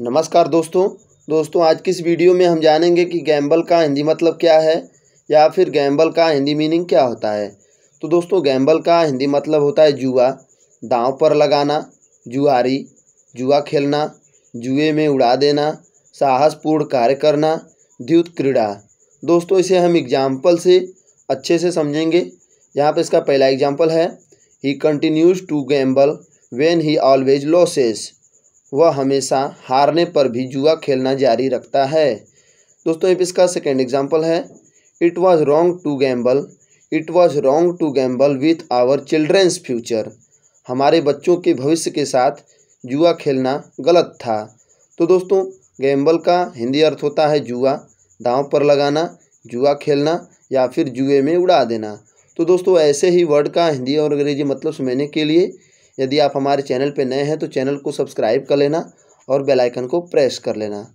नमस्कार दोस्तों दोस्तों आज की इस वीडियो में हम जानेंगे कि गैम्बल का हिंदी मतलब क्या है या फिर गैम्बल का हिंदी मीनिंग क्या होता है तो दोस्तों गैम्बल का हिंदी मतलब होता है जुआ दांव पर लगाना जुआरी जुआ खेलना जुए में उड़ा देना साहसपूर्ण कार्य करना द्युत क्रीड़ा दोस्तों इसे हम एग्जाम्पल से अच्छे से समझेंगे यहाँ पर इसका पहला एग्जाम्पल है he continues to gamble when he always loses वह हमेशा हारने पर भी जुआ खेलना जारी रखता है दोस्तों अब इसका सेकेंड एग्जाम्पल है it was wrong to gamble it was wrong to gamble with our children's future हमारे बच्चों के भविष्य के साथ जुआ खेलना गलत था तो दोस्तों गैम्बल का हिंदी अर्थ होता है जुआ दांव पर लगाना जुआ खेलना या फिर जुए में उड़ा देना तो दोस्तों ऐसे ही वर्ड का हिंदी और अंग्रेजी मतलब समझने के लिए यदि आप हमारे चैनल पर नए हैं तो चैनल को सब्सक्राइब कर लेना और बेलाइकन को प्रेस कर लेना